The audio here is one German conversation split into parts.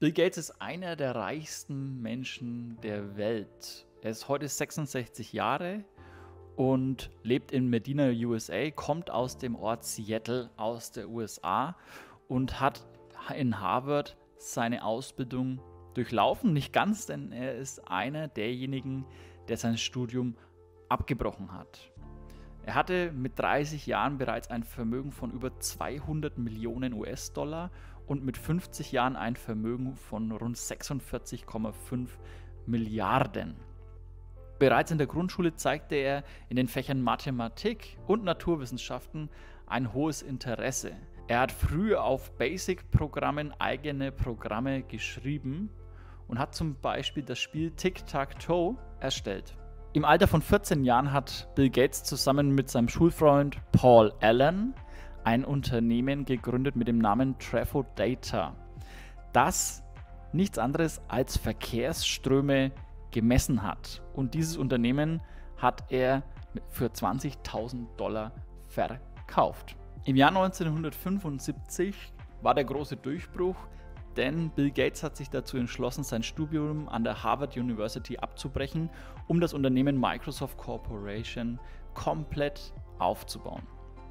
Bill Gates ist einer der reichsten Menschen der Welt. Er ist heute 66 Jahre und lebt in Medina, USA, kommt aus dem Ort Seattle aus der USA und hat in Harvard seine Ausbildung durchlaufen. Nicht ganz, denn er ist einer derjenigen, der sein Studium abgebrochen hat. Er hatte mit 30 Jahren bereits ein Vermögen von über 200 Millionen US-Dollar und mit 50 Jahren ein Vermögen von rund 46,5 Milliarden. Bereits in der Grundschule zeigte er in den Fächern Mathematik und Naturwissenschaften ein hohes Interesse. Er hat früh auf Basic-Programmen eigene Programme geschrieben und hat zum Beispiel das Spiel Tic-Tac-Toe erstellt. Im Alter von 14 Jahren hat Bill Gates zusammen mit seinem Schulfreund Paul Allen ein Unternehmen gegründet mit dem Namen Trafo Data, das nichts anderes als Verkehrsströme gemessen hat. Und dieses Unternehmen hat er für 20.000 Dollar verkauft. Im Jahr 1975 war der große Durchbruch, denn Bill Gates hat sich dazu entschlossen, sein Studium an der Harvard University abzubrechen, um das Unternehmen Microsoft Corporation komplett aufzubauen.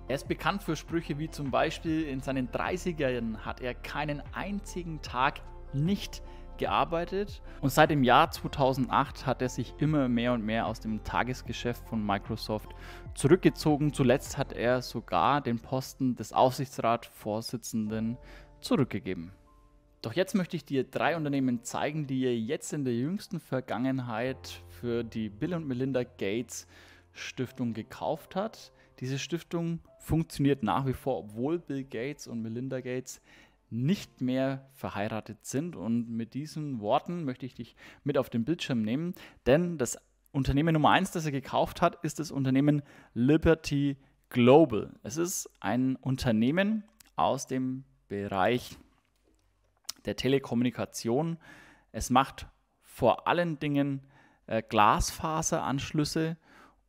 Er ist bekannt für Sprüche wie zum Beispiel in seinen 30ern hat er keinen einzigen Tag nicht gearbeitet und seit dem Jahr 2008 hat er sich immer mehr und mehr aus dem Tagesgeschäft von Microsoft zurückgezogen. Zuletzt hat er sogar den Posten des Aufsichtsratsvorsitzenden zurückgegeben. Doch jetzt möchte ich dir drei Unternehmen zeigen, die er jetzt in der jüngsten Vergangenheit für die Bill und Melinda Gates Stiftung gekauft hat. Diese Stiftung funktioniert nach wie vor, obwohl Bill Gates und Melinda Gates nicht mehr verheiratet sind. Und mit diesen Worten möchte ich dich mit auf den Bildschirm nehmen, denn das Unternehmen Nummer 1, das er gekauft hat, ist das Unternehmen Liberty Global. Es ist ein Unternehmen aus dem Bereich der Telekommunikation. Es macht vor allen Dingen äh, Glasfaseranschlüsse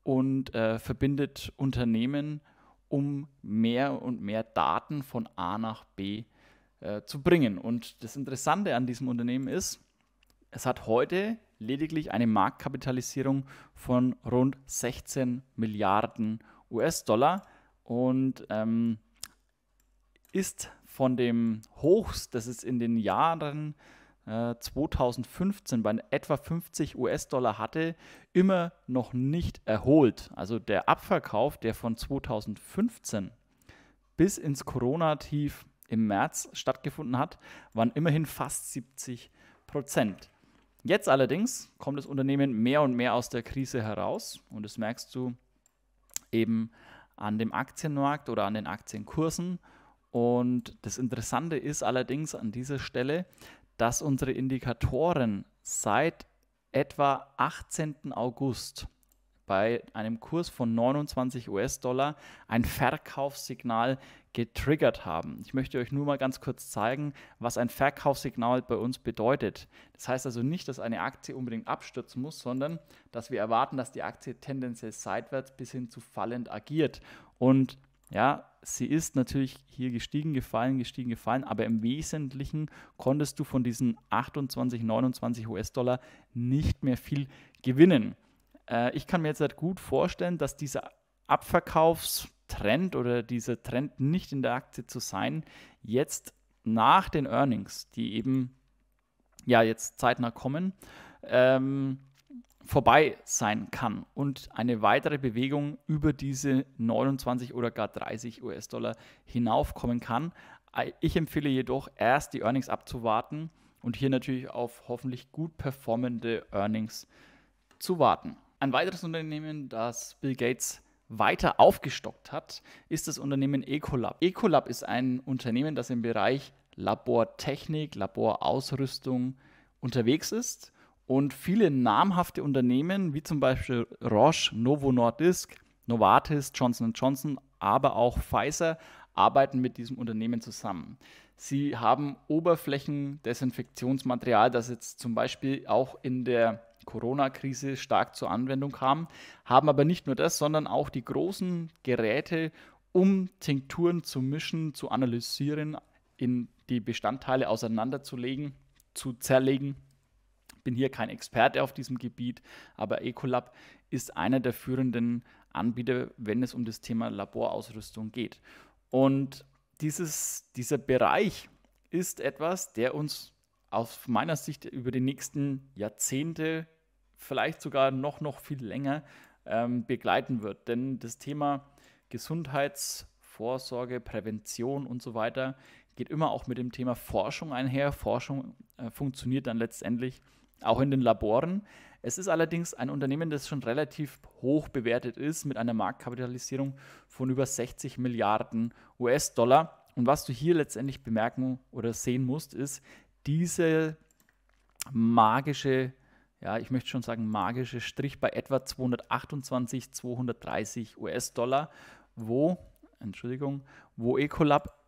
und äh, verbindet Unternehmen, um mehr und mehr Daten von A nach B äh, zu bringen. Und das Interessante an diesem Unternehmen ist, es hat heute lediglich eine Marktkapitalisierung von rund 16 Milliarden US-Dollar und ähm, ist von dem Hochs, das es in den Jahren 2015 äh, bei etwa 50 US-Dollar hatte, immer noch nicht erholt. Also der Abverkauf, der von 2015 bis ins Corona-Tief im März stattgefunden hat, waren immerhin fast 70 Prozent. Jetzt allerdings kommt das Unternehmen mehr und mehr aus der Krise heraus und das merkst du eben an dem Aktienmarkt oder an den Aktienkursen. Und das Interessante ist allerdings an dieser Stelle, dass unsere Indikatoren seit etwa 18. August bei einem Kurs von 29 US-Dollar ein Verkaufssignal getriggert haben. Ich möchte euch nur mal ganz kurz zeigen, was ein Verkaufssignal bei uns bedeutet. Das heißt also nicht, dass eine Aktie unbedingt abstürzen muss, sondern dass wir erwarten, dass die Aktie tendenziell seitwärts bis hin zu fallend agiert. Und ja, sie ist natürlich hier gestiegen, gefallen, gestiegen, gefallen, aber im Wesentlichen konntest du von diesen 28, 29 US-Dollar nicht mehr viel gewinnen. Äh, ich kann mir jetzt halt gut vorstellen, dass dieser Abverkaufstrend oder dieser Trend nicht in der Aktie zu sein, jetzt nach den Earnings, die eben ja jetzt zeitnah kommen, ähm, vorbei sein kann und eine weitere Bewegung über diese 29 oder gar 30 US-Dollar hinaufkommen kann. Äh, ich empfehle jedoch, erst die Earnings abzuwarten und hier natürlich auf hoffentlich gut performende Earnings zu warten. Ein weiteres Unternehmen, das Bill Gates weiter aufgestockt hat, ist das Unternehmen Ecolab. Ecolab ist ein Unternehmen, das im Bereich Labortechnik, Laborausrüstung unterwegs ist und viele namhafte Unternehmen, wie zum Beispiel Roche, Novo Nordisk, Novartis, Johnson Johnson, aber auch Pfizer, arbeiten mit diesem Unternehmen zusammen. Sie haben Oberflächendesinfektionsmaterial, das jetzt zum Beispiel auch in der Corona-Krise stark zur Anwendung kam, haben aber nicht nur das, sondern auch die großen Geräte, um Tinkturen zu mischen, zu analysieren, in die Bestandteile auseinanderzulegen, zu zerlegen bin hier kein Experte auf diesem Gebiet, aber Ecolab ist einer der führenden Anbieter, wenn es um das Thema Laborausrüstung geht. Und dieses, dieser Bereich ist etwas, der uns aus meiner Sicht über die nächsten Jahrzehnte, vielleicht sogar noch, noch viel länger ähm, begleiten wird. Denn das Thema Gesundheitsvorsorge, Prävention und so weiter geht immer auch mit dem Thema Forschung einher. Forschung äh, funktioniert dann letztendlich auch in den Laboren. Es ist allerdings ein Unternehmen, das schon relativ hoch bewertet ist, mit einer Marktkapitalisierung von über 60 Milliarden US-Dollar. Und was du hier letztendlich bemerken oder sehen musst, ist diese magische, ja, ich möchte schon sagen magische Strich bei etwa 228, 230 US-Dollar, wo, Entschuldigung, wo Ecolab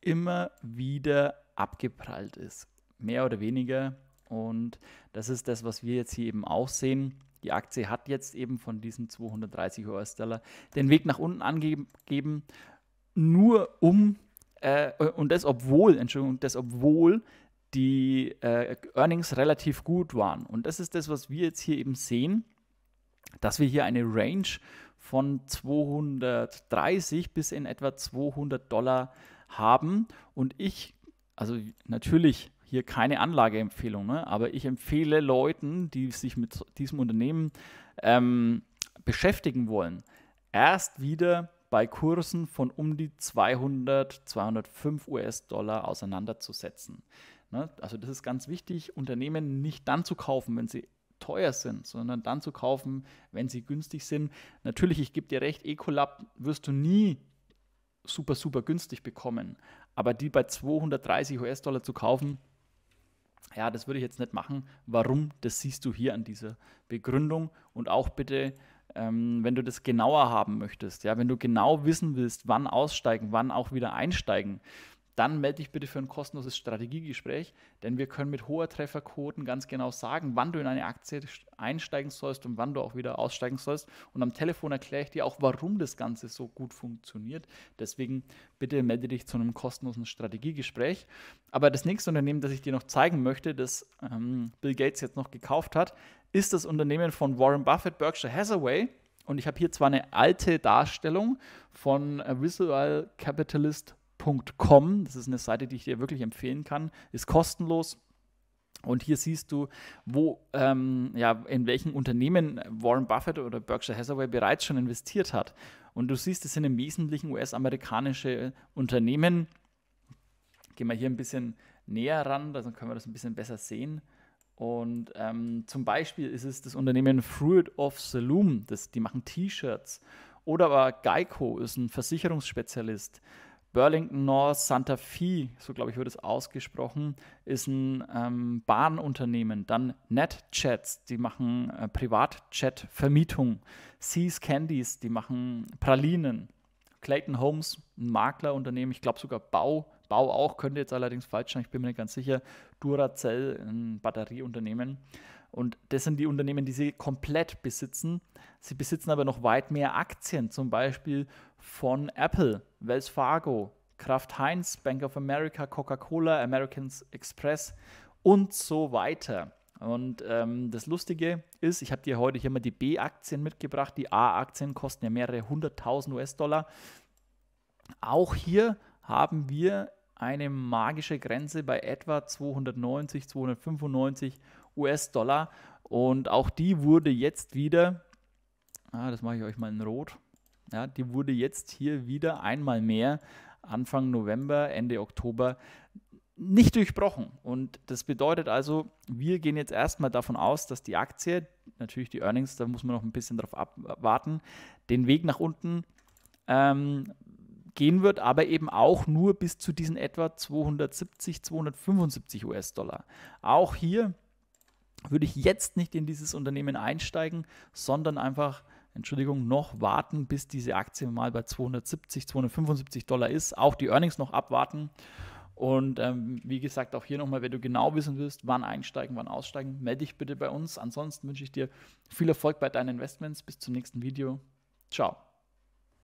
immer wieder abgeprallt ist. Mehr oder weniger und das ist das, was wir jetzt hier eben auch sehen. Die Aktie hat jetzt eben von diesen 230 US-Dollar den Weg nach unten angegeben, nur um, äh, und das obwohl, Entschuldigung, das obwohl die äh, Earnings relativ gut waren. Und das ist das, was wir jetzt hier eben sehen, dass wir hier eine Range von 230 bis in etwa 200 Dollar haben. Und ich, also natürlich hier keine Anlageempfehlung, ne? aber ich empfehle Leuten, die sich mit diesem Unternehmen ähm, beschäftigen wollen, erst wieder bei Kursen von um die 200, 205 US-Dollar auseinanderzusetzen. Ne? Also das ist ganz wichtig, Unternehmen nicht dann zu kaufen, wenn sie teuer sind, sondern dann zu kaufen, wenn sie günstig sind. Natürlich, ich gebe dir recht, Ecolab wirst du nie super, super günstig bekommen. Aber die bei 230 US-Dollar zu kaufen, ja, das würde ich jetzt nicht machen. Warum? Das siehst du hier an dieser Begründung. Und auch bitte, ähm, wenn du das genauer haben möchtest, ja, wenn du genau wissen willst, wann aussteigen, wann auch wieder einsteigen, dann melde dich bitte für ein kostenloses Strategiegespräch, denn wir können mit hoher Trefferquoten ganz genau sagen, wann du in eine Aktie einsteigen sollst und wann du auch wieder aussteigen sollst. Und am Telefon erkläre ich dir auch, warum das Ganze so gut funktioniert. Deswegen bitte melde dich zu einem kostenlosen Strategiegespräch. Aber das nächste Unternehmen, das ich dir noch zeigen möchte, das ähm, Bill Gates jetzt noch gekauft hat, ist das Unternehmen von Warren Buffett, Berkshire Hathaway. Und ich habe hier zwar eine alte Darstellung von Visual Capitalist Web.com, das ist eine Seite, die ich dir wirklich empfehlen kann, ist kostenlos. Und hier siehst du, wo, ähm, ja, in welchen Unternehmen Warren Buffett oder Berkshire Hathaway bereits schon investiert hat. Und du siehst, es sind im Wesentlichen US-amerikanische Unternehmen. Gehen wir hier ein bisschen näher ran, dann können wir das ein bisschen besser sehen. Und ähm, zum Beispiel ist es das Unternehmen Fruit of Saloon, das, die machen T-Shirts. Oder aber Geico ist ein Versicherungsspezialist. Burlington North Santa Fe, so glaube ich, wird es ausgesprochen, ist ein ähm, Bahnunternehmen. Dann NetChats, die machen äh, Privatjet-Vermietung. Seas Candies, die machen Pralinen. Clayton Homes, ein Maklerunternehmen, ich glaube sogar Bau. Bau auch, könnte jetzt allerdings falsch sein, ich bin mir nicht ganz sicher. Duracell, ein Batterieunternehmen. Und das sind die Unternehmen, die sie komplett besitzen. Sie besitzen aber noch weit mehr Aktien, zum Beispiel von Apple, Wells Fargo, Kraft Heinz, Bank of America, Coca-Cola, Americans Express und so weiter. Und ähm, das Lustige ist, ich habe dir heute hier mal die B-Aktien mitgebracht. Die A-Aktien kosten ja mehrere hunderttausend US-Dollar. Auch hier haben wir eine magische Grenze bei etwa 290, 295 US-Dollar. Und auch die wurde jetzt wieder, ah, das mache ich euch mal in Rot, ja, die wurde jetzt hier wieder einmal mehr Anfang November, Ende Oktober nicht durchbrochen. Und das bedeutet also, wir gehen jetzt erstmal davon aus, dass die Aktie, natürlich die Earnings, da muss man noch ein bisschen drauf abwarten, den Weg nach unten ähm, gehen wird, aber eben auch nur bis zu diesen etwa 270, 275 US-Dollar. Auch hier würde ich jetzt nicht in dieses Unternehmen einsteigen, sondern einfach, Entschuldigung, noch warten, bis diese Aktie mal bei 270, 275 Dollar ist, auch die Earnings noch abwarten. Und ähm, wie gesagt, auch hier nochmal, wenn du genau wissen willst, wann einsteigen, wann aussteigen, melde dich bitte bei uns. Ansonsten wünsche ich dir viel Erfolg bei deinen Investments. Bis zum nächsten Video. Ciao.